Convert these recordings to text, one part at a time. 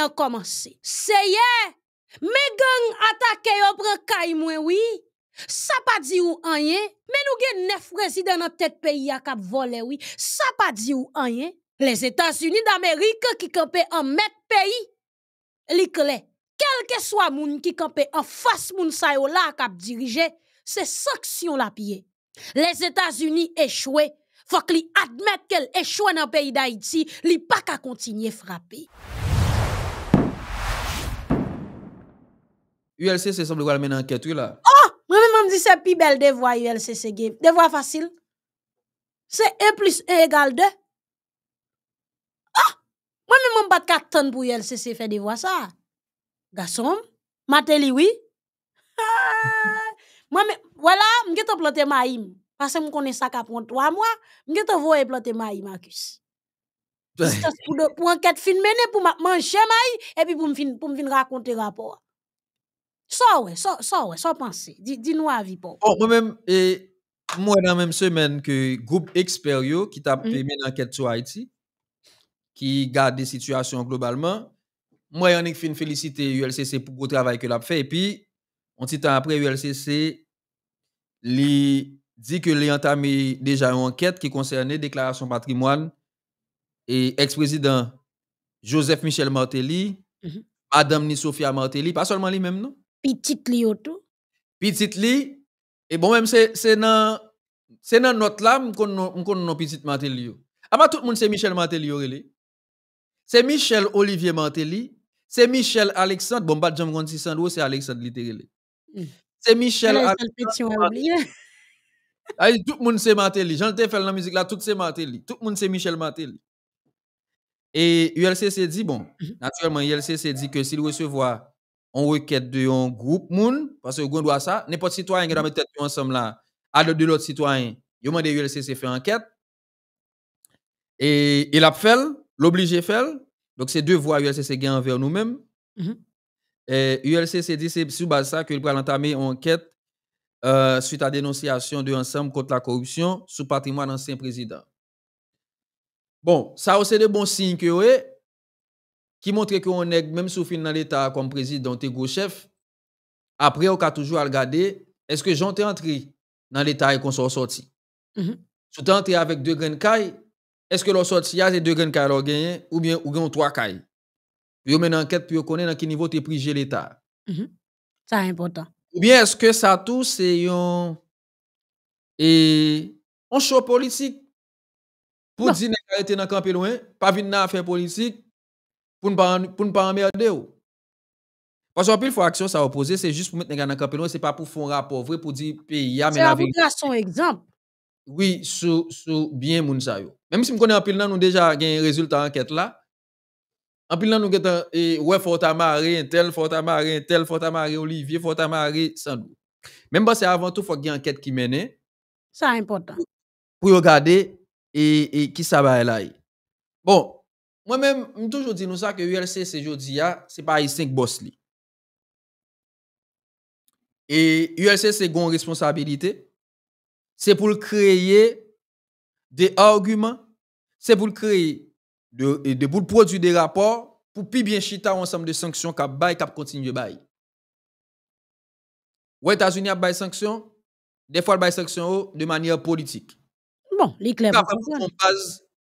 a commencé. Seye, me gang attaque yo pran kay Oui. Sa pa di ou anyen, Mais nou gen nef neuf nan dans peyi a kap vole voler Oui. Sa pa di ou anyen, les états unis qui d'Amérique ki mettre an met peyi. Quel que soit moun ki k'ampé an face moun yo la kap dirije, se sanction la piye. Les états unis échoué, fok li admet qu'elle dans nan pays d'Haïti, li pa ka kontinye frapper. ULCC semble qu'on mener enquête là. Oh, moi-même me dis c'est plus belle de voir ULCC de voir facile. C'est 1 plus 1 égale 2. Ah, moi-même je me pas 4 tonnes pour ULCC faire voix, ça. Garçon, Matéli oui. Ah! Moi voilà, vais te planter maïm parce que je connais ça qu'à 3 mois, vais te et planter maïm Marcus. pour, pour enquête fin mener pour manger maïm et puis pour me pour me raconter rapport. Ça, ouais, ça, ouais, ça, pensez. Dis-nous à vie, Moi-même, et moi, dans la même semaine que groupe Experio, qui t'a fait mm. une enquête sur Haïti, qui garde des situations globalement, moi, Yannick fin fait félicité ULCC pour le travail que l'a fait. Et puis, un petit temps après, ULCC, dit que les entamé déjà une enquête qui concernait déclaration patrimoine et ex-président Joseph Michel Martelly, mm-hmm. Adam ni Sofia Martelly, pas seulement lui-même, non? Petit li tout. Petit li, et bon même, c'est dans notre c'est qu'on notre Petit m kon non, tout le monde c'est c'est Michel Matelio, C'est Michel Olivier Mantelli, C'est Michel Alexandre, bon pas bah, jambe kon si Sandro c'est Alexandre hmm. c'est Michel. Michel Alexandre. Ah, tout tout monde c'est Mantelli. j'en te fait la musique là, tout c'est Mantelli. Tout le monde c'est Michel Mantelli. Et ULCC dit, bon, mhm. naturellement, s'est dit que s'il voir on requête de un groupe moun parce que on doit ça n'importe citoyen qui dans mm. mettre tête ensemble là à de l'autre citoyen yo mandé ULCC faire enquête et il a fait l'obligé fait donc c'est deux voies ULCC gagne envers nous-mêmes mm-hmm. et -hmm. ULCC dit c'est sur base ça qu'il va entamer une enquête euh, suite à dénonciation de ensemble contre la corruption sous patrimoine ancien président bon ça c'est de bons signes que qui montre qu'on est, même si dans l'État comme président, et gros chef, après, on a toujours à regarder, est-ce que j'en t'ai entré dans l'État et qu'on s'en sorti? Mm-hmm. Si t'es entré avec deux graines cailles, est-ce que l'on sorti a deux graines cailles gagné ou bien ou gagne trois cailles? Puis on met une enquête pour connaître dans quel niveau t'es pris l'État. Mm-hmm. Ça est important. Ou bien est-ce que ça tout, c'est un... Et on show politique pour dire qu'il été dans le camp loin, pas venir faire politique, pour ne pas pour ne pas emmerder parce il pile fois action ça opposé c'est juste pour mettre les gars dans camp c'est pas pour faire un rapport vrai pour dire pays mais la vie c'est un exemple oui sous sous bien moun sa yo même si me connaît en pile là nous déjà un résultat enquête là en pile là nous gain et eh, ouais faut amarrer un tel faut amarrer un tel faut amarrer Olivier faut amarrer Sandou même parce que avant tout faut qu'il y ait enquête qui mène hein. ça important pour regarder et, et qui ça va là bon moi-même, je toujours dit nous ça que ULC, c'est Ce c'est pas les 5 boss Et l'ULC, c'est une responsabilité. C'est pour créer des arguments. C'est pour créer, de, de, e, pour produire des rapports pour plus bien chita ensemble de sanctions cap bail qui continue bail. Les États-Unis a bail sanctions, des fois bail sanctions de manière politique. Bon, les clairs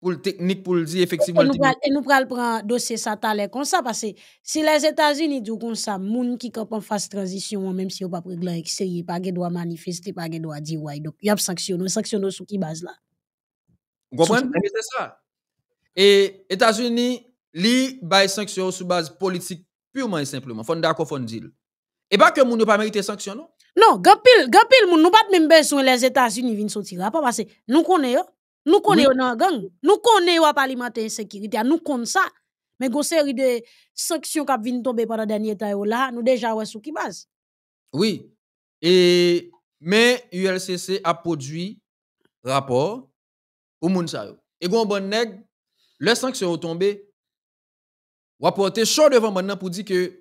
pour le technique, pour le dire effectivement. Et nous, pral, et nous dossier ça comme ça, parce que si les États-Unis disent comme ça, moun qui camp en phase transition, hein, même si on pas réglant extérieur, pas gain droit manifester, pas gain droit dire ouais. Donc, il y a sanctionné, sanctionné sur qui base là. Vous comprenez? C'est ça. Et États-Unis, li bay sanction sur base politique purement et simplement. Faut d'accord, faut dire. Et pas que moun ne pas mérité sanction, non? Non, gampil, gampil, moun nous pas même besoin les États-Unis viennent sortir rapport parce que nous connaissons nous connaissons la gang. Nous connaissons pas alimenter sécurité Nous connaissons ça. Mais une série de sanctions qui viennent tomber pendant la dernière temps, là, nous déjà est sous qui base. Oui. Et, mais l'ULCC a produit rapport au monde. Et bon, les sanctions sont tombées. On porter chaud devant maintenant pour dire que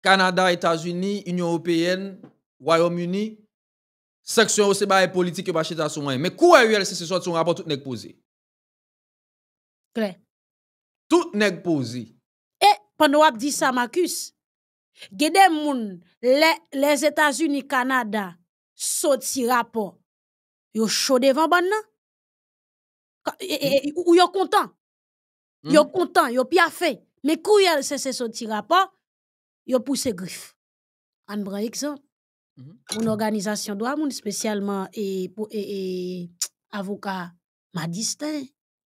Canada, États-Unis, Union européenne, Royaume-Uni, Seksyon ou se ba e politik yo bache ta sou mwenye. Me kou e yon se se sot sou rapor tout nek pose. Kle. Tout nek pose. E, pand wak di sa makus. Gede moun, le, le Etats-Unis, Kanada, sot si rapor, yo chodevan ban nan? E, e, e, ou yo kontan? Hmm? Yo kontan, yo pya fe. Me kou yon se se sot si rapor, yo puse grif. An bran ekzant. Une mm-hmm. organisation doit moun spécialement et, avocat Madistin.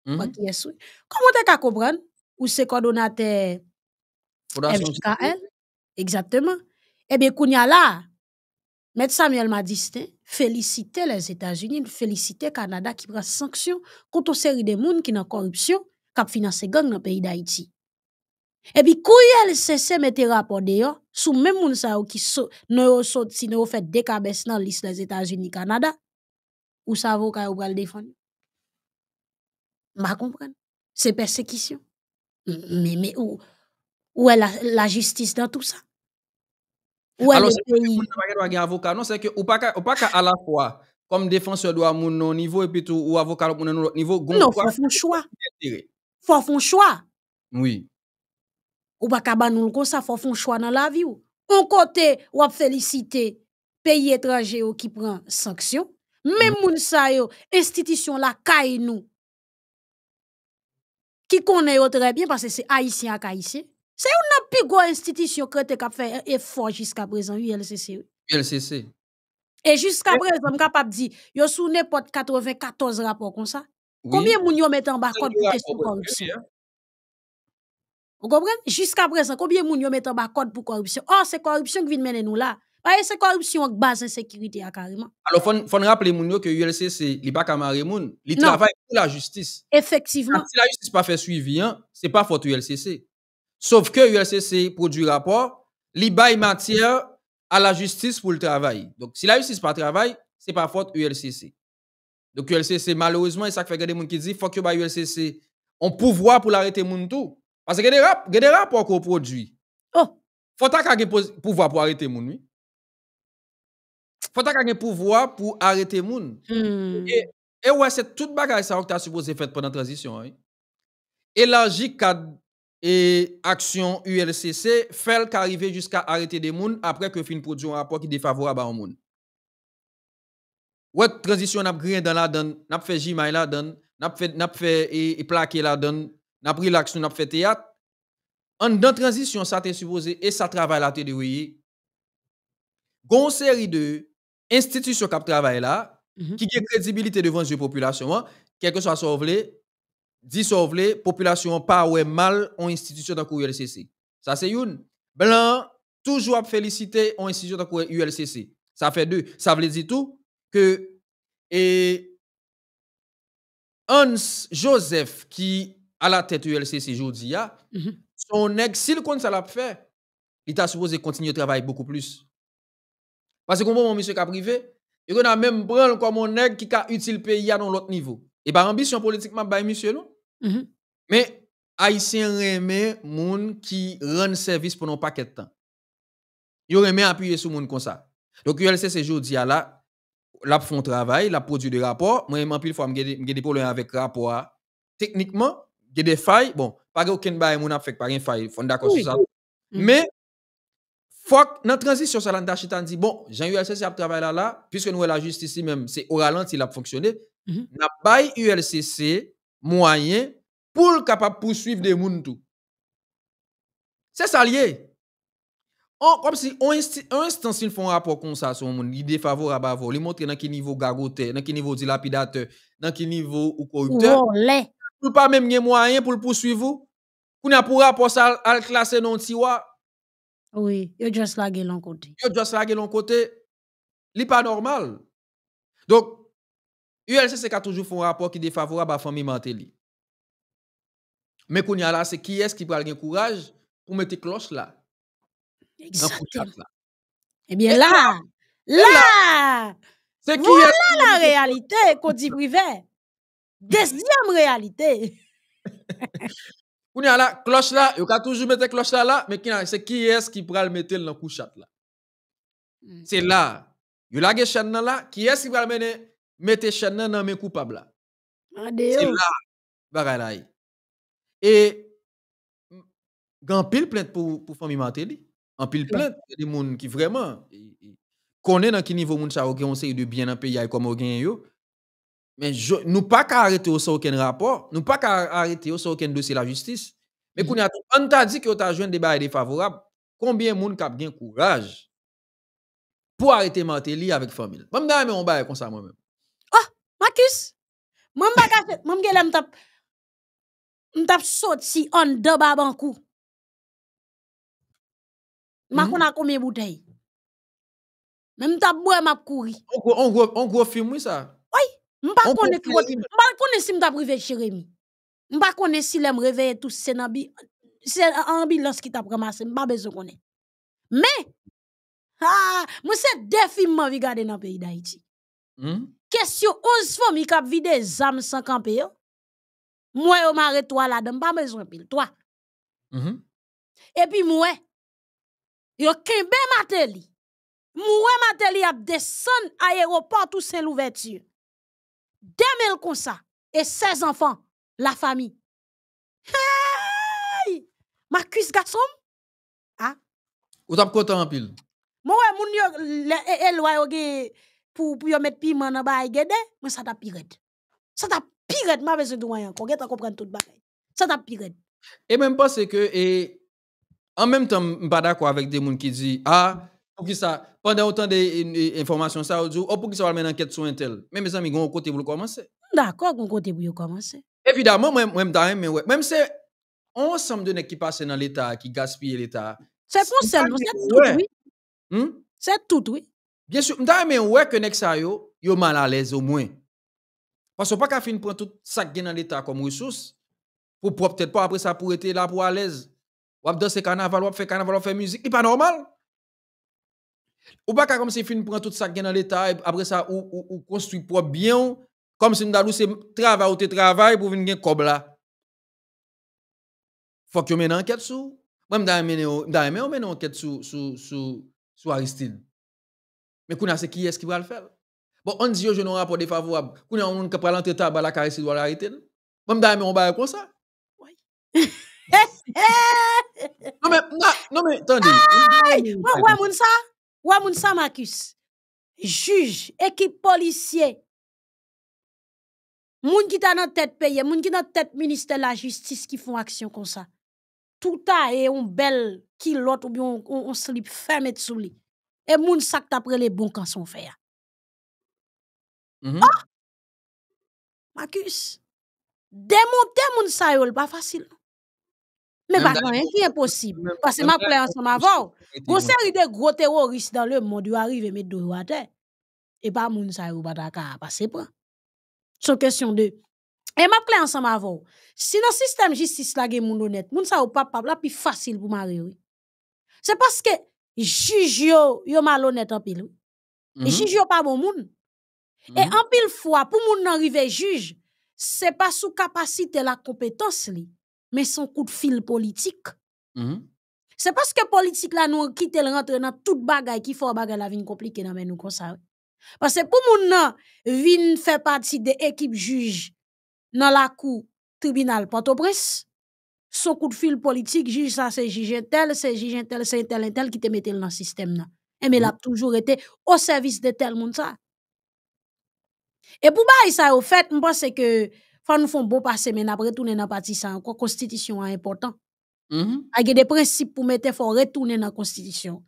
Mm-hmm. est Comment tu as comprendre ou c'est coordonnateur Exactement. Eh bien, a là, M. Samuel Madistin féliciter les États-Unis, féliciter le Canada qui prend sanction contre une série de monde qui dans corruption, qui les gang dans le pays d'Haïti. E pi kou yè lè sè sè mè tè rapò dè yò, sou mè moun sa yò ki sò, nè yò sò, si nè yò fè dekabès nan liste lè Etats-Unis Kanada, ou sa avokay ou brè lè defon. Ma kompren. Se persekisyon. Mè mè ou, ouè la justice nan tout sa. Ouè lè peyi. Ou pa ka alapwa, kom defonsoy do a moun nou nivou epitou ou avokal moun nou nivou. Non, fò fon chwa. Fò fon chwa. Ou pas ka nous kon ça, un choix dans la vie. On côté, ou félicite les pays étranger qui prend sanction. Même mm. moun sa yo, institution la nou. nous. Qui connaît très bien parce que c'est haïtien à haïtien. C'est une plus grosse institution qui a fait effort jusqu'à présent, ULCC. ULCC. Et jusqu'à présent, je suis capable de dire, yo y n'importe 94 rapports comme ça. Combien de yo met en bas contre la corruption? Vous comprenez? Jusqu'à présent, combien de gens mettent en bas code pour corruption? Oh, c'est corruption qui vient mener nous là. C'est corruption qui qui base une sécurité hein, carrément alors il faut rappeler moun yo l'ULCC, ULCC li pa kamare moun, il travaille pour la justice. Effectivement. Si la justice pas fait suivi faute hein, n'est pas faute ULCC. l'ULCC produit ULCC rapport rapport, li est matière à la justice pour le travail. Donc, si la justice pas pas pas n'est pas faute ULCC. donc ULCC, il y fait des moun qui disent « Faut que que bah, ULCC, on pouvoir pouvoir pour arrêter moun tout. Parce que y avez des rapports qu'on produit. Oh. Faut ta ka pouvoir pour arrêter gens. Il Faut ta ka pouvoir pour arrêter les gens. Hmm. Et, et ouais, c'est toute bagage ça que tu as supposé faire pendant la transition, hein. Et la cadre et action ULCC fait qu'arriver jusqu'à arrêter des gens après que fin produit un rapport qui défavorable à un moun. la transition n'a rien dans la donne, n'a fait jimaï là donne, n'a fait fait et, plaqué plaquer la donne n'a pris l'action, n'a fait théâtre. En dans transition, ça t'est supposé et ça travaille là, t'es de oui. Gon série de institutions qui travaillent là, mm-hmm. qui ont crédibilité devant la population, hein. quel que soit ce que dit sauver population pas ouais mal en institution dans ULCC. Ça c'est une. Blanc toujours féliciter en institution dans ULCC. Ça fait deux. Ça veut dire tout que et Hans Joseph qui à la tête de LCC aujourd'hui, mm -hmm. son exil, quand ça l'a fait, il t'a supposé continuer à travailler beaucoup plus. Parce que, comme mon monsieur qui privé, il y a même branle comme mon nègre qui a utile pays à l'autre niveau. Et par ambition politique, je bah, monsieur, non? Mm -hmm. Mais, Haïtien remet moun qui rend service pendant un pas de temps. Il remet appuyer sur moun comme ça. Donc, ULCC jodi là, la font travail, la produit des rapports. Moi, m'en pile fois, j'ai des problèmes avec rapport. Techniquement, y a des failles. Bon, pas aucun bail, mon a fait pas une faille. Mm. Fond d'accord sur ça. Mais, faut que dans transition, ça l'entache, dit, bon, j'ai Jean-ULCC a travaillé là, là, puisque nous, e la justice même, c'est au ralenti, il a fonctionné. Mm -hmm. N'a pas ULCC moyen pour pouvoir capable poursuivre des gens tout. C'est ça lié. comme si on instant, on font un rapport comme ça sur le monde, il défavorable vous, il montre dans quel niveau gargote, dans quel niveau dilapidateur, dans quel niveau ou corrupteur ou pas même gen moyen pour le poursuivre pour n'a pour rapport ça à classer non tiwa oui yo just la gen l'autre côté yo just la gen l'autre côté li pas normal donc ULCC a toujours fait un rapport qui défavorable à la famille Matéli. Mais qu'on a là, c'est qui est-ce qui prend avoir courage pour mettre cloche là? Exactement. Eh bien là, là, là, c'est qui la, la réalité, qu'on dit privé. Deuxième réalité. On a la cloche là, il a toujours mettre cloche là là, mais c'est qui est-ce qui pourra le mettre dans couchat là mm. C'est là. Il a la chaîne là, qui est-ce qui pourra le mettre chaîne dans mes coupable là C'est là bagaille là. Et grand pile plainte pour pour famille Martelly, en pile plainte des gens qui vraiment connaissent dans quel niveau moun ça ont série de bien dans pays comme ont gagné yo mais nous pas pas qu'à arrêter rapport, rapport, rapport pouvons pas qu'à arrêter ou dossier dossier la justice. mais mm-hmm. a tout, un ta dit ki yo ta jwen deba e defavorab, konbyen qui kap courage pour arrêter arete Martelly famille? famille je vais ame yon comme ça moi-même Oh, Marcus, mwen Je ka fet, mwen Je mtap, sorti sot si an deba bankou. je a mm-hmm. Je ne Men pas bwe ma On gros film oui, ça Mpa kone si mta prive chere mi. Mpa kone si lem reveye tout senan bi, senan bi lans ki ta premasen, mpa bezo kone. Me, mwen se defi mman vi gade nan peyi da iti. Hmm? Kestyo onz fòm i kap vide zanm sankan peyo, mwen yo mare to ala, mpa bezo pil toa. Hmm? E pi mwen, yo kembe mwate li, mwen mwate li ap desen ayeroport ou sen louveti yo. 2000 comme ça, et 16 enfants, la famille. Hey! Marcus garçon? Ah? Ou t'as content en pile? Moi, moun yo, éloi yo pour pour mettre piment dans bail gede, mais ça t'a pire. Ça t'a pire, m'a besoin de moyen, qu'on comprend comprendre tout bagaille. Ça t'a pire. Et même pas que et en même temps, je suis pas d'accord avec des gens qui disent Ah, pour ça, pendant autant d'informations, ça, ou pour qui ça va mener enquête sur un tel. Mais mes amis, on côté pour commencer. D'accord, on côté pour commencer. Évidemment, même, même, ouais. même c'est ensemble de qui passe dans l'État, qui gaspille l'État. C'est pour ça, c'est tout, oui. Hmm? C'est tout, oui. Bien sûr, mais ouais que nek ça yo, yo mal à l'aise au moins. Parce que pas qu'à fin prendre tout ça qui dans l'État comme ressource, pour peut-être pas après ça pour être là pour à l'aise. Ou danser carnaval, ou faire carnaval, ou faire musique, n'est pas normal. Ou ba ka kom se fin pou an tout sa gen an leta apre sa ou konstruy pou an bian kom se nou dalou se trav a ou te travay pou ven gen kob la. Fok yo men an ket sou. Mwen mda mè ou men an ket sou sou Aristide. Mwen kouna se ki es ki bra l fel. Bon, an diyo jenon apou de favo ab kouna an moun kap pralante tab ba la karisi dwa l aritene. Mwen mda mè ou baye kon sa. Non mè, non mè, ton di. Ay, mwen mwen moun sa. Ou à Marcus, juge, équipe policier, moun qui dans tête pays, moun qui dans tête ministère de la justice qui font action comme ça. Tout a et un bel qui l'autre ou bien on, slip ferme sous li Et moun sac après les bons quand son fait. Mm Marcus, démonter moun sa yo, pas facile. Mais pas rien qui est possible. Parce que ma plaie ensemble avant. Vous série de gros terroristes dans le monde, arrivent et mettre deux à terre. Hein. Et pas moun ou pas d'accord à passer C'est une question de Et ma plaie ensemble Si dans le système justice la gen moun honnête, moun sa ou pas pas la plus facile pour marier. Oui. C'est parce que juge yo, yo malhonnête en pile. Oui. Mm-hmm. Juge yo pas bon moun. Et mm-hmm. en pile fois, pour moun juges, juge, c'est pas sous capacité la compétence li mais son coup de fil politique. Mm-hmm. C'est parce que politique là nous quitte le rentre dans toute bagaille qui fait bagaille la vie compliquée dans nous comme Parce que pour moun nan vin fait partie de l'équipe juge dans la cour tribunal Port-au-Prince. Son coup de fil politique, juge ça c'est juge tel, c'est juge tel, c'est tel tel qui te mette dans le système Et mais il a mm-hmm. toujours été au service de tel monde Et pour bah ça au fait, je pense que faut nous font bon passer, mais après retourner dans partie ça encore. Constitution est important. Mm A des principes pour mettre faut retourner dans la constitution.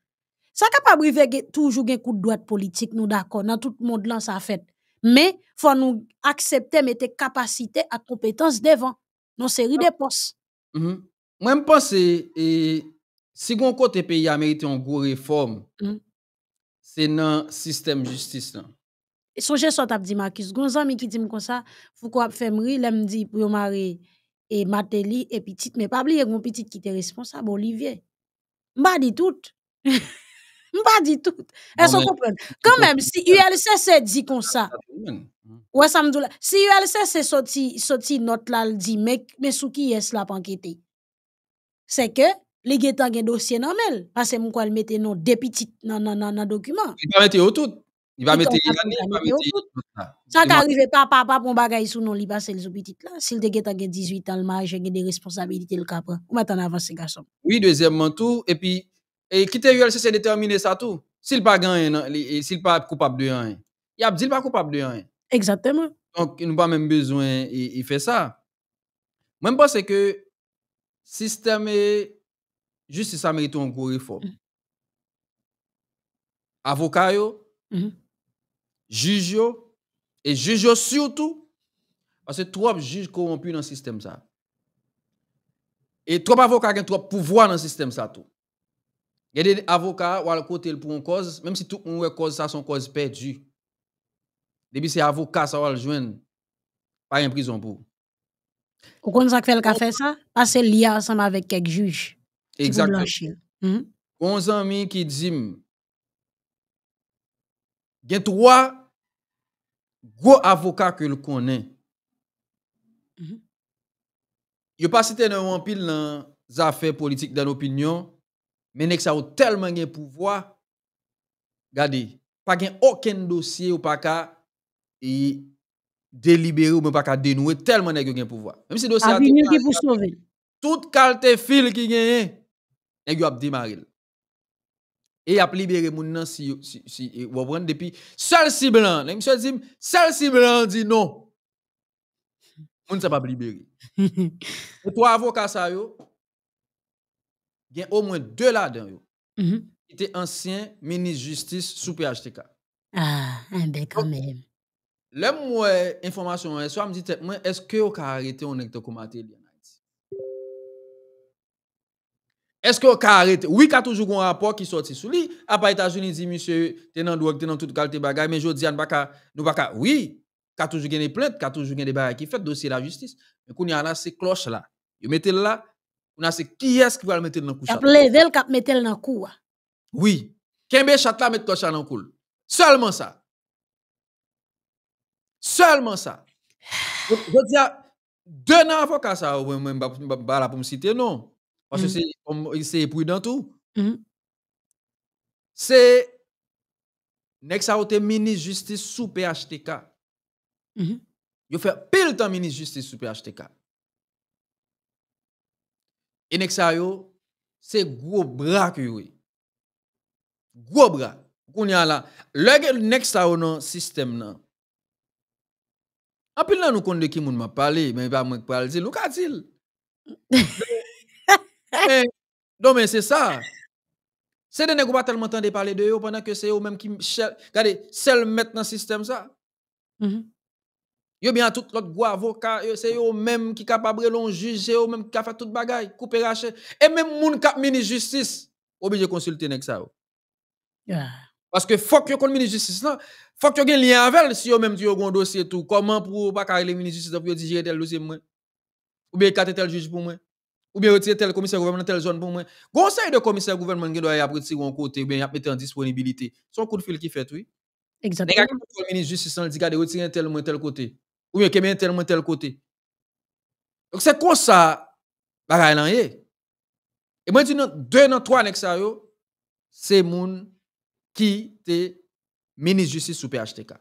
Ça capable de toujours un coup de droite politique, nous d'accord. Dans tout le monde là, ça fait. Mais faut nous accepter mettre capacité à compétence devant. Non série de ah. postes. Mm Moi, je pense et si on côté pays a mérité une grosse réforme, mm. c'est dans le système justice son je sot ap di Marcus, gon zami qui dit m kon faut fouko ap fè mri, lem di pou yo mare et Mateli et petite, mais pas oublier mon petit qui était e responsable, Olivier. M'a dit tout. M'a dit tout. Est-ce que vous comprenez? Quand même, si ULCC dit comme ça, hum. ouais, ça me dit, si ULCC sorti, sorti notre là, le dit, mais, mais sous qui est-ce la panquette? C'est que, les guettants ont dossier normal, parce que moi, elle mettait nos deux petites, non, non, non, non, document. Il va mettre tout. Il va mettre Ça t'arrive pas, papa, pour bagaille sous non, il passe les petites là. S'il te 18 ans, le mariage, il des responsabilités, le cap. Ou mettre en avant ces garçons. Oui, deuxièmement, tout. Et puis, et quitter ULC, c'est déterminer ça tout. S'il pas gagne, s'il pas coupable de rien. Il a dit pas coupable de rien. Exactement. Donc, il n'a pas même besoin, il fait ça. Moi, je pense que système et justice mérite un gros réforme. Mm. Avocat, yo mm-hmm juge et juge surtout, parce que trop juges corrompus dans le système ça. Et trop avocats ont trop pouvoir dans le système ça tout. Il y a des avocats ou côté pour une cause, même si tout le monde cause ça, son cause perdue. Depuis c'est avocat, ça va le joindre. Pas une prison pour. Ou qu'on ça fait le café ça? Parce qu'il y ensemble avec quelques juges. Exactement. On a mis qui dit, il y a trois gros avocat que le connaît. Mhm. Je ne Yo pas cité dans pile dans affaires politiques dans l'opinion, mais nek ça tellement de pouvoir. Regardez, pas gen aucun dossier ou pas ka et délibéré ou pas ka dénouer tellement nèg gen pouvoir. Même si dossier a, tout qui Toute qualité fil qui gagne, nèg a démarré et a libéré moun nan si si si vous e, prendre depuis seul si blanc les monsieur dit seul si blanc dit non moun ne pas libéré et toi avocat ça yo il y a au moins deux là-dedans yo mm-hmm. qui mm ancien ministre justice sous PHTK ah un ben quand même L'homme moi information hein, soit me dit moi est-ce que vous arrêté on est comme Est-ce qu'on a arrêté Oui, il y a toujours un rapport qui sorti sur lui. Après, États-Unis dit, monsieur, t'es dans le droit, t'es dans toute qualité bagaille, mais je dis, nous pas Oui, il y a toujours des plaintes, il y a toujours des bagailles qui fait dossier la justice. Mais il y a là, ces cloches là. Vous mettez là, vous a c'est qui est-ce qui va le mettre dans le couche. Appelez elle qui mette dans le cou. Ah. Oui. Kembe chat là mettre cloche dans le cou. Seulement ça. Seulement ça. Je dis, deux avocats, ça, je ne vais pas me citer, non. Pwase se yi pou yi dan tou. Hmm. Se, nek sa yo te mini justice sou PHTK. Hmm. Yo fe pil tan mini justice sou PHTK. E nek sa yo, se gwo brak yi we. Gwo brak. Goun ya la, lege nek sa yo nan sistem nan. A pil nan nou konde ki moun ma pale, men va mwen pale, zil ou ka zil? Oupe! Eh, eh. non, mais c'est ça. C'est des ne pas tellement de parler de eux pendant que c'est eux même qui. Regardez, seul mettre dans le système ça. Mm -hmm. Yo bien tout l'autre gros avocat, c'est eux même qui capable de juge, c'est eux-mêmes qui fait toute bagaille, couper rache. Et même moun cap mini justice, obligé de consulter nèg ça. Parce que faut que le mini justice là, faut que un lien avec si eux-mêmes tu un dossier tout. Comment pour pas carrer le mini justice pour digérer tel dossier moi ou bien kate tel juge pour moi ou bien retirer tel commissaire gouvernement telle zone pour moi. Conseil de commissaire gouvernement qui doit y retirer un côté, ou bien y mettre en disponibilité. Son coup de fil qui fait, oui. Exactement. Et quand le ministre justice, syndicat dit, regardez, retirer tel ou tel côté. Ou bien, qu'il tel ou tel côté. Donc, c'est quoi ça, bagaille là, hein? Et moi, dis, deux, non, trois, c'est c'est moun qui le ministre justice sous PHTK.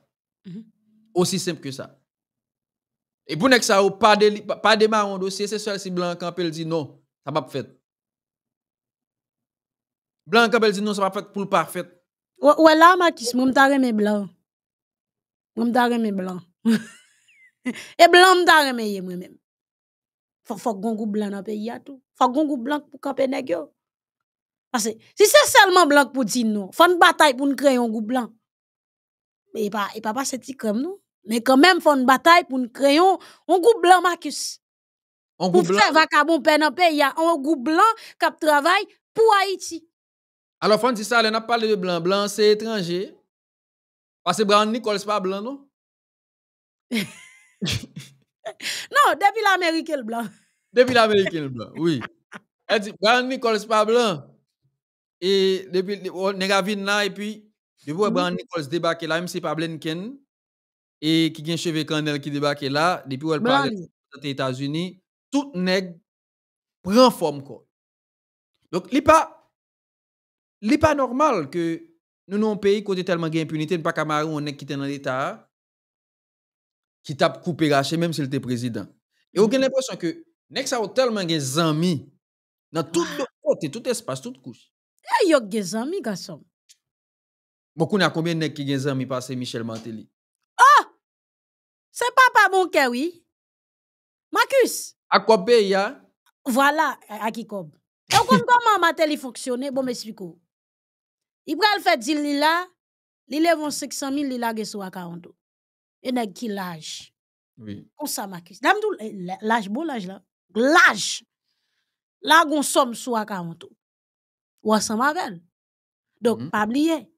Mm-hmm. Aussi simple que ça. E pou nek sa ou pa de maron dosye, se sa si blan kapel di nou, sa pa pfet. Blan kapel di nou, sa pa pfet pou l'parfet. Ouè la Matisse, moun ta reme blan. Moun ta reme blan. E blan moun ta reme ye mwen men. Fok fok gongou blan apè yato. Fok gongou blan pou kapel nek yo. Si se selman blan pou di nou, fok n batay pou n kreyon gongou blan. E, e pa pa seti kom nou. Men kon men foun batay pou nou kreyon Ongou blan, Marcus Ongou blan Pou fwe vakabon penanpe, ya ongou blan Kap travay pou Haiti Alo, foun ti sa, le nan pale de blan Blan se etranje Pase brand Nikols pa blan, nou? Non, depi la Amerike l'blan Depi la Amerike l'blan, oui El di, brand Nikols pa blan E depi, o nega vin mm-hmm. nan E pi, devou e brand Nikols debake La msi pa blan ken nou et qui a un cheveu cannelle qui débarque là, depuis où parle des États-Unis, tout nègre prend forme. Quoi. Donc, ce n'est pas, pas normal que nous, nous, un pays côté tellement d'impunité, nous pas camarade, on est qui dans l'État, qui tape coupé raché, même s'il était président. Et on a mm-hmm. l'impression que nèg ça tellement des amis dans tout côté, ah. tout espace, toute couche. Il eh, y a des amis, garçon. Beaucoup n'a combien de nèg qui des amis passé Michel Mantelli? Se papa bon kèwi. Makis. A kòpè ya? Vwala, a ki kòp. Yon e kon kòp man matè li foksyonè, bon mè spikou. Ibrel fèd zil li la, li levon seksan mil li lage sou akaronto. E neg ki laj. Oui. Kon sa makis. Damdou eh, laj, bo laj la. Laj. Lagon som sou akaronto. Ou asan magal. Dok mhm. pabliye. Ok.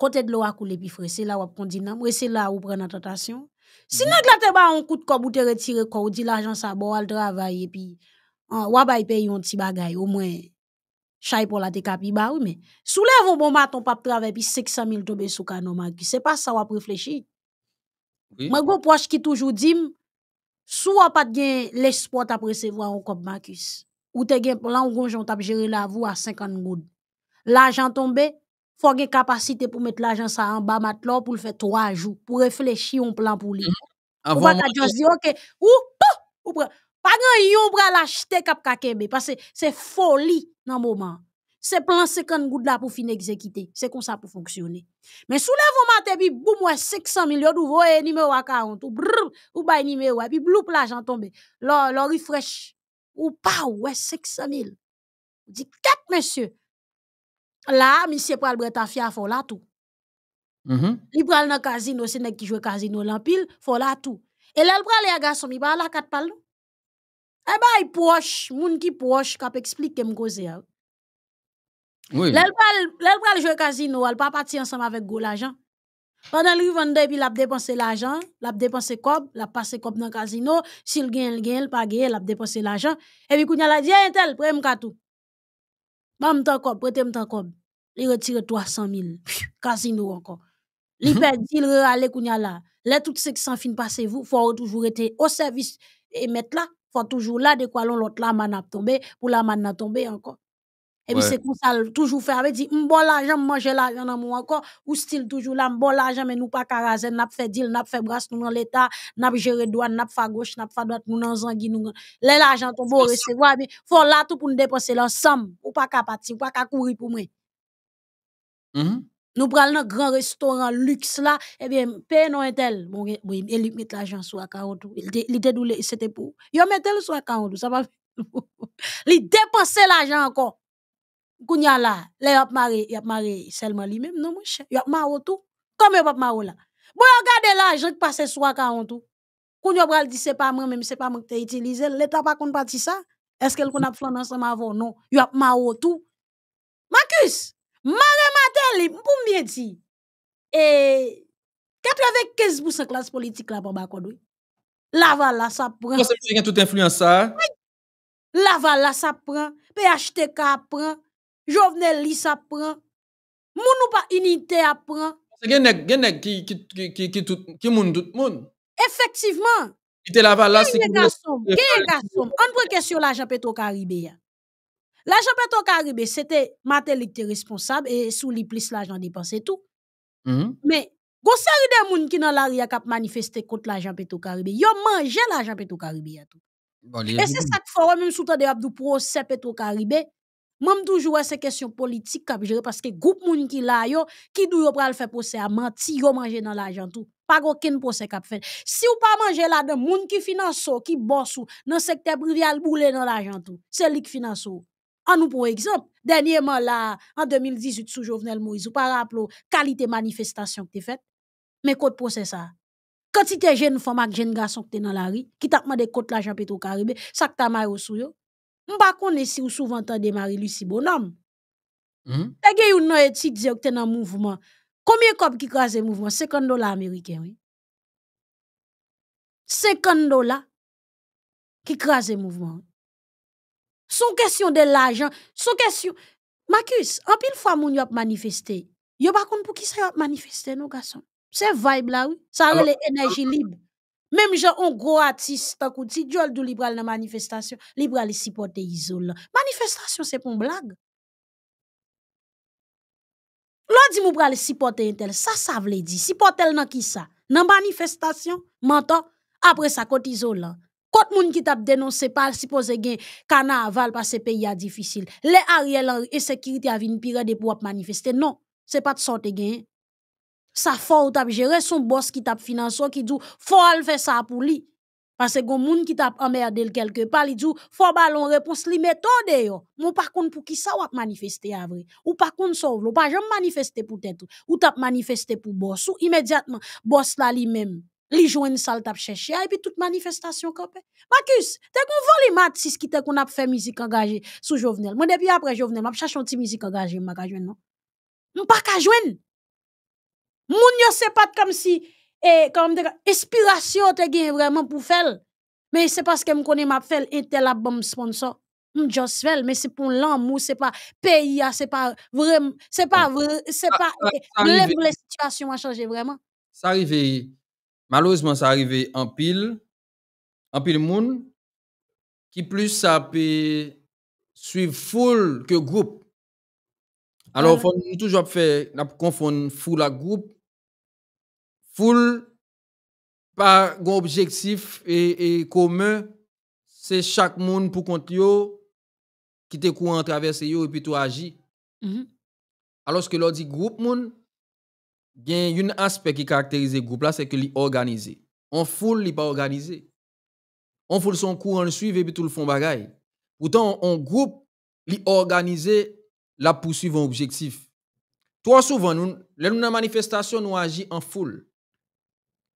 Kote dlo akoule pi frese la wap kondi namre Se la ou prena tratasyon Sinan mhm. glate ba an kout koum ou te retire Koum ou di la jan sa bo al travay Wabay pe yon ti bagay Ou mwen chay pou la dekapi Sou lev ou bon ba ton pap travay Pi sek samil tobe sou kano makis Se pa sa wap reflechi Mwen go poch ki toujou dim Sou wap pat gen l'espo Ta prese vwa an koum makis Ou te gen plan ou gonjon tap jere la vo A 50 goud La jan tombe faut une capacité pour mettre l'argent ça en bas matelot pour le faire trois jours, pour réfléchir un plan pour lui. Mm-hmm. Avant ou dire OK, ou ou pas grand yon pour l'acheter cap kakembe parce que c'est folie dans moment. C'est plan 50 gouttes là pour finir exécuter. C'est comme ça pour fonctionner. Mais soulève vous matin puis boum ouais 500 millions d'ouvre voyez eh, numéro 40 ou brr, ou bay numéro et eh, puis bloup l'argent tombé. là refresh ou pas ouais 500 000. Dit quatre messieurs La, misye pral breta fya fò la tou. Li pral nan kazino, se nek ki jwe kazino lan pil, fò la tou. E lèl pral yagason, mi ba la kat pal nou? E ba yi pwosh, moun ki pwosh, kap eksplik kem goze a. Lèl pral jwe kazino, al pa pati ansam avek go la jan. Panan li vande, pi lap depanse la jan, lap depanse kob, lap pase kob nan kazino, si l gen l gen, l pa gen, lap depanse la jan. E bi kounya la diye entel, pre m katou. Pam tan kob, prete m il retire 300 000. Casino encore. Li allez hmm. il reale kounya la. Les tout 600 fin passez vous, faut toujours être au service et mettre là. Faut toujours là, de quoi l'on l'autre la manne a tombé, pour la manne a tombé encore. Et puis c'est comme ça, toujours faire. avait dit, bon l'argent, manger l'argent dans mon encore. Ou style toujours là, bon l'argent, mais nous pas carazé n'a fait deal, n'a fait bras nous dans l'État, n'a géré douane, n'a fait gauche, n'a fait droite, nous dans zangui, nous. Là, l'argent, ton beau recevoir, mais faut là tout pour nous dépenser l'ensemble. Ou pas qu'à partir, ou pas qu'à courir pour moi. Mm-hmm. Nous prenons un grand restaurant luxe là, et eh bien, paye un tel. Bon, eh, oui, il met l'argent sur la carotte. Il était doulé, c'était pour. Il met l'argent sur la carotte, ça va. Il dépensait l'argent encore. Koun ya la, le yap mare, yap mare selman li mem, non monshe. Yap mare ou tou, kome yap mare ou la. Bo yon gade la, jenik pase sou akaron tou. Koun yo bral di se pa mwen, mwen se pa mwen te itilize, le ta pa kon pati sa. Eske l kon ap flanansan mavo, non. Yap mare ou tou. Makis, mare mater li, mpoum biye ti. E, kato yave kez bousan klas politik la pa bako do. La va la sa pran. Mwen se mwen gen tout influence sa. La va la sa pran, pe achete ka pran. Jouvenel lis ap pran. Moun ou pa inite ap pran. Se genek genek ki moun dout moun. Efektiveman. Ki te la valansi. Ki genek asom. An pou kesyo la janpe tou karibè ya. La janpe tou karibè, se te matelik te responsab e sou li plis la jan di panse tou. Me, mm-hmm. gosèri de moun ki nan lari a kap manifeste kont la janpe tou karibè. Yo manje la janpe tou karibè ya tou. E se sak foron moun soutan de abdou pro sepe tou karibè Mam toujou wè se kesyon politik kap jere paske goup moun ki la yo ki dou yo pral fè posè a manti yo manje nan la jantou pa gò ken posè kap fè Si yo pa manje la de moun ki finanso ki bòsou nan sekte brilial boule nan la jantou, se li ki finanso An nou pou eksemp, denye man la an 2018 sou Jovenel Moizou pa rapplo kalite manifestasyon ki te fèt, men kòt posè sa Kòt ti te jen fòm ak jen gason ki te nan la ri, ki takman de kòt la jantou pou tou karibè, sakta mayosou yo Mpa kon esi ou souvantan de Marie-Lucie Bonhomme. Hmm? Ege yon nou et si dize ou ten an mouvouman. Komiye kop ki krasen mouvouman? Sekon do la Ameriken, oui. Sekon do la ki krasen mouvouman. Sou kestyon de l'ajan. Sou kestyon... Makis, an pil fwa moun yo ap manifesté. Yo bakon pou ki se yo ap manifesté nou gason? Se vibe la, oui. Sa rele enerji libu. Mem jè, on gro ati stakouti, djol dou libra li nan manifestasyon, libra li sipote izola. Manifestasyon se pon blag. Lò di mou bra li sipote yon tel, sa sa vle di. Sipote el nan ki sa? Nan manifestasyon? Mantan? Apre sa, kote izola. Kote moun ki tap denons se pal, sipose gen, kana aval pa se pe ya difisil. Le e a rielan, e sekiriti avin pire de pou ap manifesté. Non, se pat sote gen. sa faut ou tap géré son boss qui tape finançant qui dit faut le faire ça pour lui parce que gon qui t'a emmerdé quelque part il dit faut ballon réponse li metode yo mon par contre pour qui ça ou manifester vrai ou par contre sauve ou pas jamais manifesté. pour tête ou tap manifesté pour boss ou immédiatement boss là lui même li jouen sal tap cherché et puis toute manifestation copé Marcus t'es qu'on vole Matisse qui te qu'on a fait musique engagée sous Jovenel moi depuis après Jovenel m'a cherché une petite musique engagée m'a pas non pas ka Moun yo se pas comme si, comme inspiration te vraiment pour faire. Mais c'est parce que je connais ma et tel bonne sponsor. Je just mais c'est pour l'amour, c'est pas pays, c'est pas vraiment, c'est pas vrai, c'est pas, la situation a ah. ah, e, changé vraiment. Ça arrive, e, malheureusement, ça arrive en pile, en pile monde, qui plus ça peut suivre full que groupe. Alors, il ah. faut toujours faire, confondre full à groupe, foule par un objectif et, commun, c'est chaque monde pour compte yo qui te courant traverser yo et puis tout agir. Mm-hmm. Alors que l'on dit groupe il y a un aspect qui caractérise le groupe là, c'est que est organisé. En foule, il pas organisé. On foule son courant, le suivre et puis tout le fond bagaille. Pourtant, en groupe, il organisé, la poursuivre un objectif. Trop souvent, nous, dans manifestation, nous agissons en foule.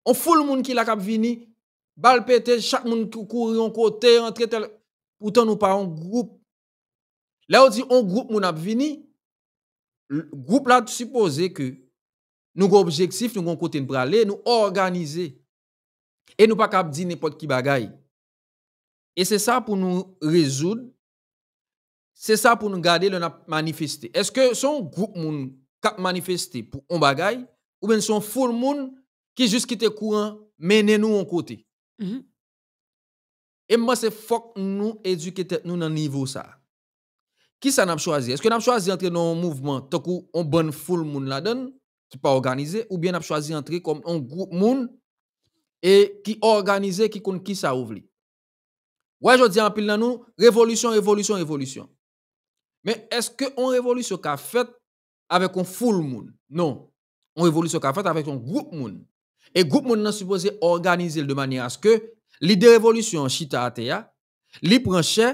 On foule le monde qui la cap vini, bal pété, chaque monde qui courir en côté, entre tel. Pourtant, nous pas un groupe. Là, on dit on groupe moun ap vini. Le groupe là, supposé que nous avons objectif, nous avons côté de aller, nous organiser. Et nous pas cap dire n'importe qui bagaille. Et c'est ça pour nous résoudre. C'est ça pour nous garder le manifester. Est-ce que son groupe moun cap manifester pour un bagaille ou bien son full moun qui juste quitte courant, mener nous en côté. Mhm. Et moi, c'est faut nous éduquer nous dans niveau ça. Qui ça n'a choisi? Est-ce que n'a choisi d'entrer dans un mouvement, tant qu'on bonne foule qui là qui pas organisé, ou bien n'a choisi d'entrer comme un groupe moon et qui organisé, qui qui ça ouvre? Ouais, je dis en pile dans nous, révolution, révolution, révolution. Mais est-ce que on révolution qu'a fait avec un full moon? Non. On révolution qu'a fait avec un groupe moon. Et groupe moun supposé organiser de manière à ce que l'idée révolution chita atea, li prend chè,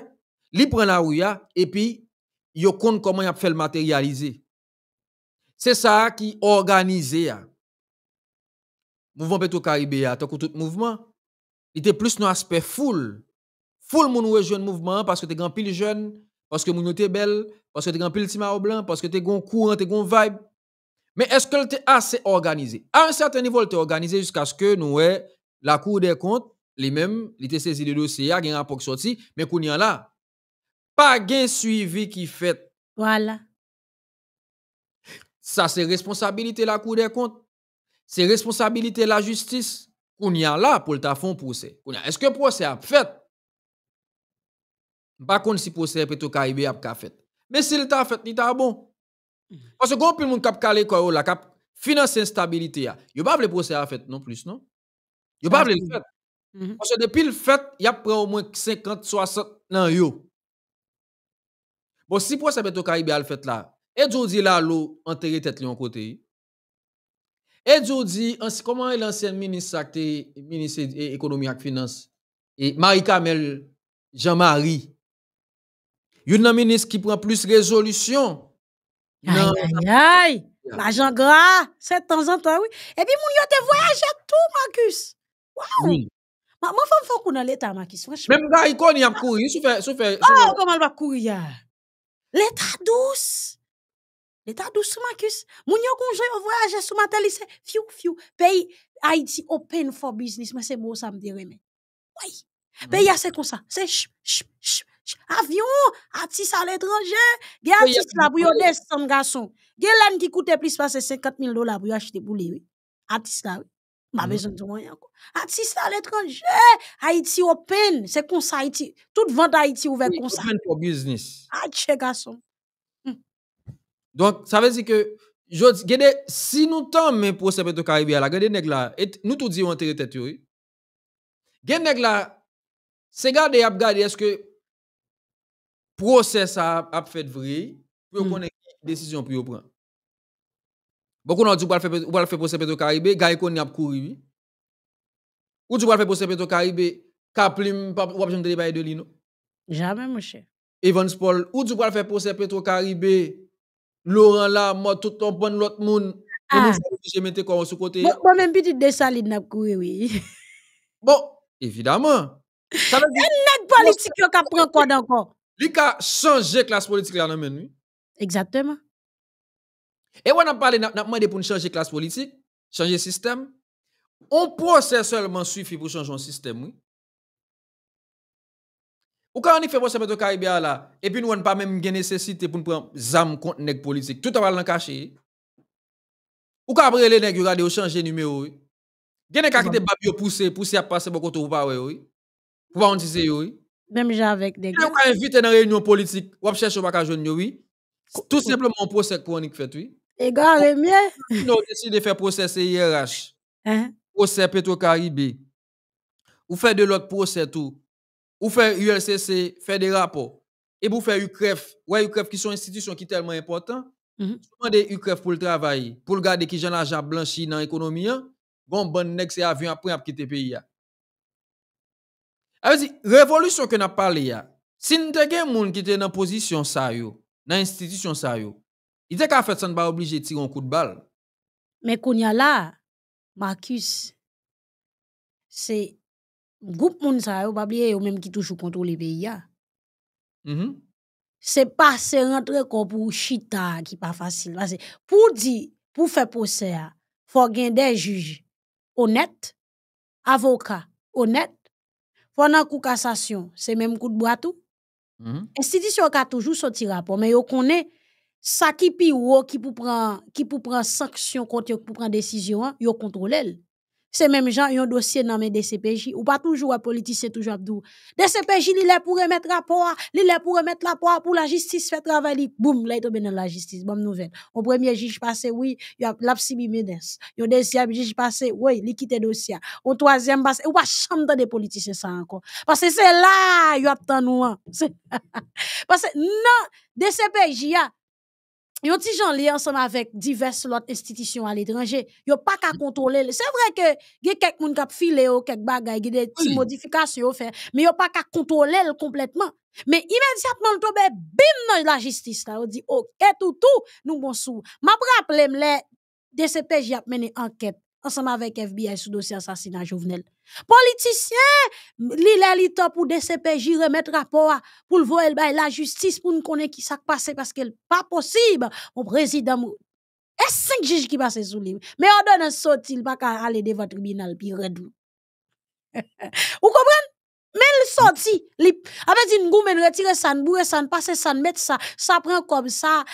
li prend la rue, et puis yo compte comment y a fait le matérialiser. C'est ça qui organisé Le Mouvement pétro-caribéen, tant que tout mouvement, il était plus dans aspect foule. Foule moun jeune mouvement parce que t'es grand pile jeune, parce que moun était belle, parce que t'es grand pile timao blanc, parce que t'es gon courant, t'es gon vibe. Mais est-ce que était assez organisé À un certain niveau, elle organisé jusqu'à ce que nous, la Cour des comptes, les mêmes, les était saisi le dossier, il y a un rapport qui mais qu'on y a là. Pas de suivi qui fait. Voilà. Ça, c'est responsabilité la Cour des comptes. C'est responsabilité la justice. Qu'on y a là pour le tafon procès. Est-ce que procès a fait? Pas si si procès plutôt caribé a fait. Mais si le t'a fait, il t'a bon. Pwase goun pil moun kap kale kwa yo la kap finance instabilite ya. Yo bav le proses a fèt non plus, non? Yo bav mm-hmm. le fèt. Pwase depil fèt, yap prè o mwen 50-60 nan yo. Bon, si proses beto kari be al fèt la, e djou di la lo anteri tèt li an kote. E djou di, anse koman e lansen minis ak te minis ekonomi ak finance? E Mari Kamel, Jean-Marie, yon nan minis ki prèm plus rezolusyon, Aïe, aïe, aïe. L'argent bah, gras, c'est de temps en temps, oui. Et puis, mon yo te voyage tout, Marcus. Waouh! Ma, ma femme faut qu'on a l'État, Marcus, franchement. Même gars, il connaît, il ah, courir, il fait, il Ah, Oh, comment il va courir? L'État douce. L'État douce, Marcus. Mon yo joue au voyage sous matin, il c'est fiu, fiu. Pays Haïti open for business, mais c'est beau, ça me dirait, mais. Oui. Mm. Pays, c'est comme ça. C'est chup, chup, chup. avyon, artiste à l'étranger, gè artiste là, bou yon est en gasson. Gè l'an ki koute plus pas se 50 000 dola bou yon achete bou lè. Artiste là, m'a mm. bezon de mwen yanko. Artiste à l'étranger, Haiti open, se konsa Haiti, tout vende Haiti ouver konsa. Oui, tout vende pour business. Ah, tché gasson. Mm. Donc, sa vezi ke, gè de, si nou t'emmen pou sepète au Karibia, la gè de neg la, nou tou di yon teri tèti yoy, gè neg la, se gade ap gade, eske, Process a fait vrai pour hmm. connaître une décision pour prend. Beaucoup n'ont dit qu'on va faire procès Petro Caribé, Gary Koni a couru. Ou tu vas faire procès Petro Caribé, Kaplim, ou pas de débat de Lino. Jamais, mon cher. Evans Paul, ou tu vas faire procès Petro Caribé, Laurent là, moi tout ton bon l'autre monde. Ah. Je mettais quoi sur côté. Bon, même petite dessaline n'a couru, oui. Bon, évidemment. Ça veut dire. Un politique qui a pris quoi encore? Li a changé klas politik la nan men Exactement. Et on a parlé de de pou nou politique, changer politik, système. on peut seulement pour pour un système système. Ou quand on fait fe posè meto Karibia la, epi nou an pa men gen nesesite pou nou pren zam tout an nan Ou ka apre le yu gade ou chanje Gen babi yo pousse, pousse ap pase pas ou pa we yu. Pou pa même j'ai avec des gars. Vous invité dans une réunion politique, vous cherche pas jeune, oui. Tout simplement un procès pour fait, oui. Et gars, le mieux. Nous décidé de faire procès CIRH, hein? procès Petro-Caribé. Ou faire de l'autre procès tout. Ou faire ULCC, faire des rapports. Et vous faire UCREF. Ouais, UCREF qui sont institutions qui sont tellement importantes. Mhm. Mm -hmm. UCREF pour le travail, pour le garder qui j'en l'argent blanchi dans l'économie, bon, hein. bon, next avion après, après quitter le pays. Hein. A vezi, revolusyon ke na pale ya, si nte gen moun ki te nan posisyon sa yo, nan institisyon sa yo, i dek a fet san ba oblije ti gon kout bal. Me konya la, Marcus, se, goup moun sa yo, babiye yo menm ki toujou kontou libe ya, mm-hmm. se pase rentre kon pou chita ki pa fasil. Po di, po fe pose ya, fo gen de juj, onet, avoka, onet, Fwana kou kassasyon, se menm kou dbo atou. Enstitisyon mm-hmm. ka toujou soti rapon, men yo kone sakipi wou ki pou pran saksyon konti yo pou pran desisyon yo kontrol el. c'est même gens yon dossier nan DCPJ. DCPJ ou pas toujours politicien toujours abdou. DCPJ, il est pour remettre rapport, il est pour remettre la poire pour la justice fait travail boum, là tombe dans la justice. Bonne nouvelle. Au premier juge passé oui, y a l'absibi Mendes. Yon deuxième juge passé oui, il quitte dossier. Au troisième passé ou pas chambre des politiciens ça encore. Parce que c'est là il y a tant nous. Parce que non, DCPJ a yon ti jan li ensemble avec diverses autres institutions à l'étranger yo pas qu'à contrôler c'est vrai que y a quelques qui a filé ou quelques bagages des petites oui. modifications fait mais yo pas qu'à contrôler complètement mais immédiatement tombe bim dans la justice là on dit OK tout tout nous bon sou m'a rappeler les DCPJ a mené enquête ensemble avec FBI sous dossier assassinat Jovenel. Politicien, li pour DCPJ remettre rapport pour le voir bah, la justice pour nous connaître qui s'est passé parce n'est pas possible au président et cinq juges qui passent sous lui. Mais on donne un saut, il pas aller devant tribunal puis redou. Vous comprenez mais le sorti, li, avec une goutte, mais retire ça, ne bouge ça, ne passe ça, ne met ça, ça prend comme ça,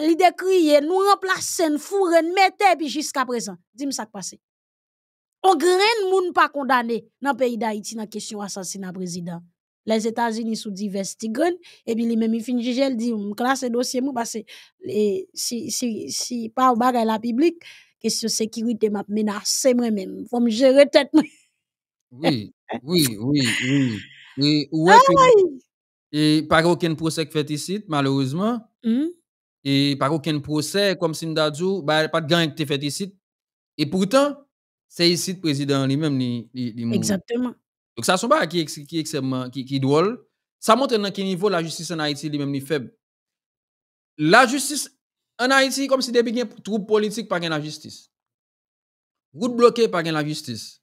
l'idée ah, li décrie, nous remplace, nous fourre, nous mettez, puis jusqu'à présent. Dis-moi ce qui passe. On grain moun pas condamné dans le pays d'Haïti dans la question assassinat président. Les États-Unis sont divers, et puis les même ils finit, je le le dossier, parce que si, si, si, pas au bar la public, question sécurité m'a menacé moi-même. Faut me gérer tête, oui, oui, oui. Et, ouais, et par aucun procès qui fait ici, malheureusement. Mmh. Et par aucun procès, comme si bah, pas de gain qui fait ici. Et pourtant, c'est ici le président lui-même ni Exactement. Donc ça, c'est pas qui qui extrêmement qui, qui drôle. Ça montre dans quel niveau la justice en Haïti lui-même est faible. La justice en Haïti, comme si depuis qu'il trouble politique, pas la justice. Route bloquée, pas la justice.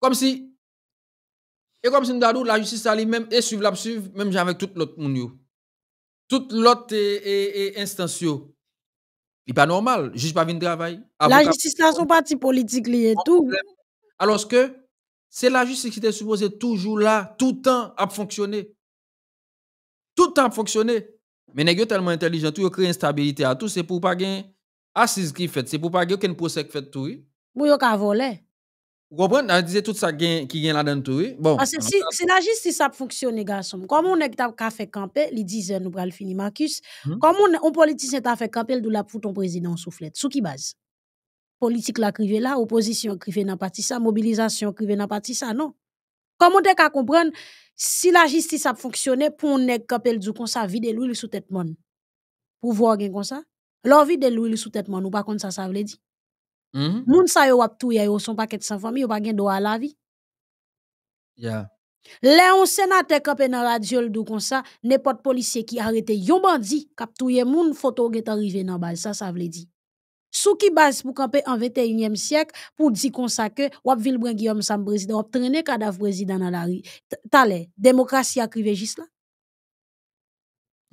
Comme si et comme si nous avons la justice a même et suivre la suivre, même avec tout l'autre monde. Tout l'autre et, et, Il n'est pas normal. Juste pas venir travailler. La justice, là, son parti politique lié tout. Alors que c'est la justice qui était supposée toujours là, tout le temps, à fonctionner. Tout le temps, à fonctionner. Mais n'est-ce tellement intelligent, tout créer une stabilité à tout. C'est pour ne pas gagner assise qui fait. C'est pour ne pas gagner un procès qui fait tout. Oui, il y a voler. Vous comprenez? Elle disait tout ça qui vient là-dedans tout. Bon. Parce que si, c'est la justice ça fonctionne, garçon. Comme on est qu'a fait camper, les 10 heures, nous le fini, Marcus. Hmm? Comme on, politicien t'a fait camper, le la pour ton président soufflette. Sous qui base? Politique la crivé là, opposition crivé dans parti ça, mobilisation crivé dans parti ça, non. Comment on est qu'à comprendre, si la justice a fonctionné, pour on est camper du comme ça, vide l'huile sous tête monde. Pour voir comme ça. L'envie de l'huile sous tête monde, ou pas comme ça, ça veut dire. Hmm? Moun sa yo wap touye yo son pa ket sa fami, yo pa gen do a lavi. Ya. Le yon senate kapen nan radiol dou konsa, nepot polisye ki arete yon bandi kap touye moun fotou get arrive nan bal. Sa, sa vle di. Sou ki bas pou kapen an 21e siyek, pou di konsa ke wap Vilbran Guillaume san prezident, wap trene kadav prezident nan lavi. Tale, demokrasi akrive jis la.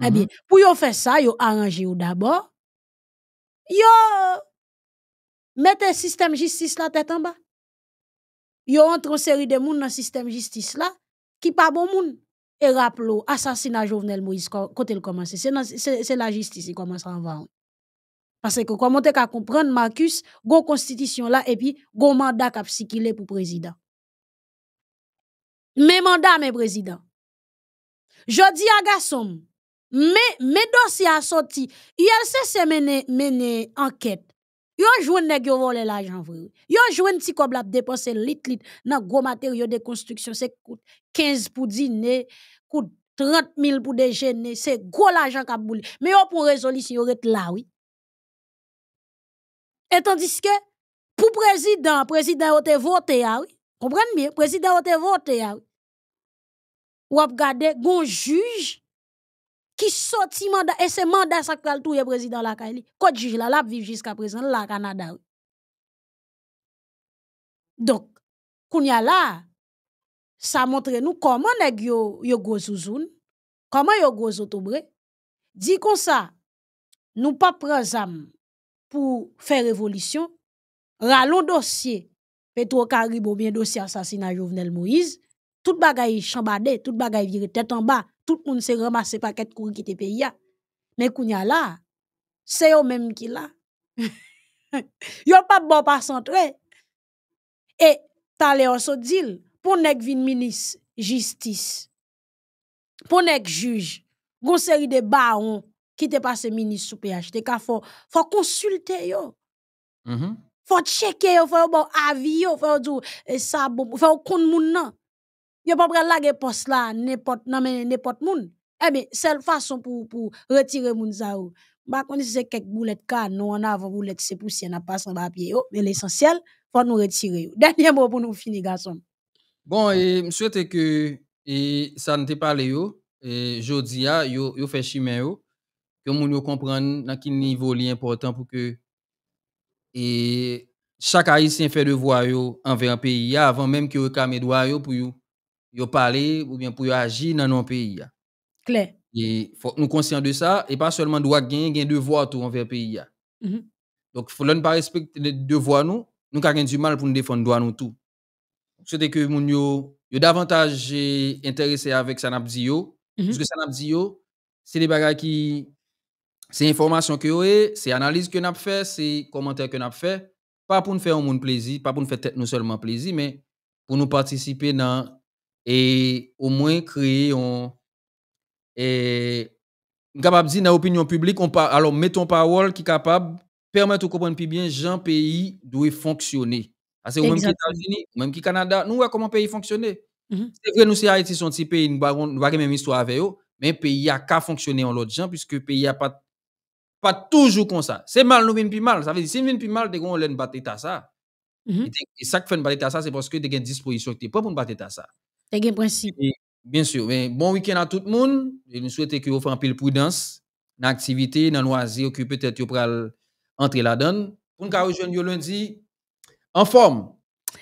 Mm-hmm. Ebyen, eh pou yon fè sa, yo aranje yo d'abor, yo... Mettez système justice la tête en bas. y entre une série de moun dans système justice là qui pas bon moun. Et l'assassinat assassinat Jovenel Moïse, quand il commence, c'est la justice qui commence à en Parce que comment tu comprendre, Marcus, go constitution là, et puis go mandat qui circulé pour président. Mes mandats, mes présidents. Je dis à mais mes, a dossiers il sorti, cessé de mener enquête Yon jwen ne gyo volen l'ajan vre. Yon jwen ti koblap depanse lit-lit nan gwo mater yon de konstruksyon. Se kout 15 pou di ne, kout 30 mil pou deje ne. Se gwo l'ajan kabou li. Men yon pou rezoli si yon ret lawi. Etan diske pou prezident, prezident yon te vote yaw. Ah, Komprende mi? Prezident yon te vote yaw. Ah, Wap gade, yon juj. ki soti mandat, e se mandat sakwal tou ye prezidant lakay li, kodjij lalap viv jiska prezant lakay nadar. Dok, kounya la, sa montre nou koman neg yo gozouzoun, koman yo gozoutoubre, di kon sa, nou pa prezam pou fe revolisyon, ralou dosye, petro karibou, miye dosye asasina Jovenel Moïse, Tout bagay chamba de, tout bagay vire tèt an ba, tout moun se ramase pa ket kou ki te pe ya. Men kou nya la, se yo menm ki la. Yo l pa bop a sentre. E talè an so dil, pou nèk vin minis jistis, pou nèk juj, goun seri de ba an, ki te pa se minis sou pe achete, fò konsulte yo, fò cheke yo, fò yo bò avi yo, fò yo kon moun nan. Yo pas prêt lager poste là n'importe n'importe moun. Eh bien, seule façon pour pour retirer moun ça ou. Ba konn si quelques boulettes canon en avant boulettes c'est poussière n'a pas sans papier yo, mais l'essentiel faut nous retirer. Dernier mot pour nous finir garçon. Bon, et je souhaite que et ça ne te parle yo et jodi a yo yo fait chemin yo que moun yo comprennent dans quel niveau li important pour que et chaque haïtien fait devoir yo envers un pays avant même que yo kamé droit yo pour yo parler ou bien pour agir dans nos pays. Claire. Et faut nous conscients de ça et pas seulement droit gain gain devoir tout envers pays. Donc, -hmm. Donc faut ne pas respecter les devoirs nous, nous avons du mal pour nous défendre droit nous tout. C'était que mon yo yo davantage intéressé avec ça parce mhm. que ça dit c'est des bagages qui c'est information que yo c'est analyse que n'a fait, c'est commentaires que n'a fait, pas pour nous faire un monde plaisir, pas pour nous faire tête nous seulement plaisir mais pour nous participer dans et au moins créer on et capable dire dans l'opinion publique on alors mettons parole qui capable permettre de comprendre plus bien Jean pays doit fonctionner parce que même les États-Unis même qui Canada nous voyons comment pays fonctionne mm-hmm. c'est vrai nous c'est Haïti son petit pays nous pas même histoire avec eux mais pays a qu'à fonctionner en l'autre gens puisque pays a pas pas toujours comme ça c'est mal nous vient plus mal ça veut dire si plus mal de on l'aime battre ça mm-hmm. Et ça qui fait une bataille ça, c'est parce que tu as une disposition qui n'est pas pour une bataille ça. Bien sûr. mais bon week-end à tout le monde. Je vous souhaite que vous fassiez prudence dans l'activité, dans loisir, que peut-être vous pourrez entrer là-dedans. Pour nous rejoindre lundi en forme.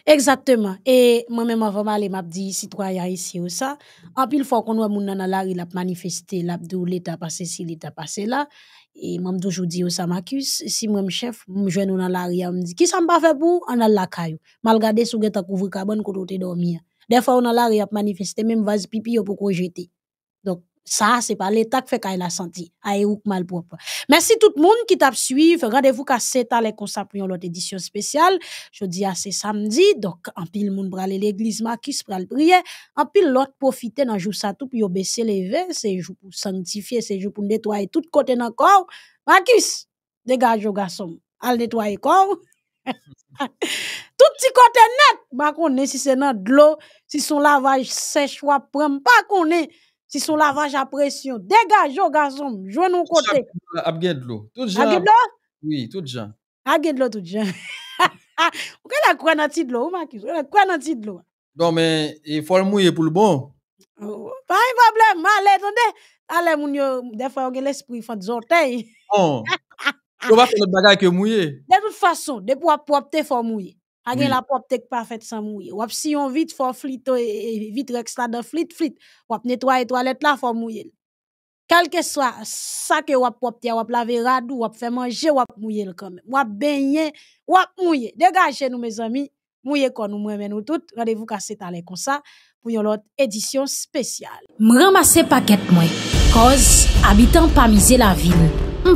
Exactement. Et moi-même, avant d'aller, je dit citoyen ici ou ça. En pile fois qu'on voit moun nan la rue, manifesté manifester, l'État passé si l'État passé là. Et moi, toujours dit ou ça, Marcus, si moi, chef, je suis dans la rue, me dit, qui s'en bat fait pour? On a la caillou. Malgré ce tu as couvert couvrir cabane, quand dormi dormir. Des fois, on a l'air à manifester, même vase pipi pour qu'on jeter Donc, ça, c'est pas l'État qui fait qu'elle a senti. Aïe ah, ou mal propre. Merci tout le monde qui t'a suivi. Rendez-vous qu'à 7 ans, les pour l'autre édition spéciale. Je dis à c'est samedi. Donc, en pile, monde pral l'église Marcus pral prier. En pile, l'autre profite dans jour ça tout pour baisser les vins. C'est jour pour sanctifier, c'est jour pour nettoyer tout côté dans corps. Marcus, dégage au garçon. Al nettoyer corps. Tout petit côté net, qu'on ait si c'est dans de l'eau, si son lavage sèche ou pas qu'on ait si son lavage à pression. Dégage, oh, garçon, joue un côté. A bien euh, de l'eau. Tout de l'eau? Oui, tout de l'eau. A bien de l'eau, tout de l'eau. Vous avez quoi dans de l'eau, Marcus? Vous la quoi dans de l'eau? Non, mais il e faut le mouiller pour le bon. Oh, pas un problème, allez, attendez. Allez, mon Dieu, des fois, on avez l'esprit, il faut des orteils. Oh. Yo pa faire notre bagay ke mouye. De tout fason, de wap wap fò mouye. A gen la pop tek pa fèt san mouye. Wap si on vit fò flit, euh, et e, vit rek sa de flit, flit. Wap netwaye toalet la fò mouye. Kelke swa, sa ke wap wap te, wap lave radou, wap fè manje, wap mouye l kame. Wap benye, wap mouye. Degaje nou mes amis. mouye kon nou mwen men nou tout. Radevou kase talen kon sa pou yon lot edisyon spesyal. M ramase paket mwen, koz abitan pa mize la vil. M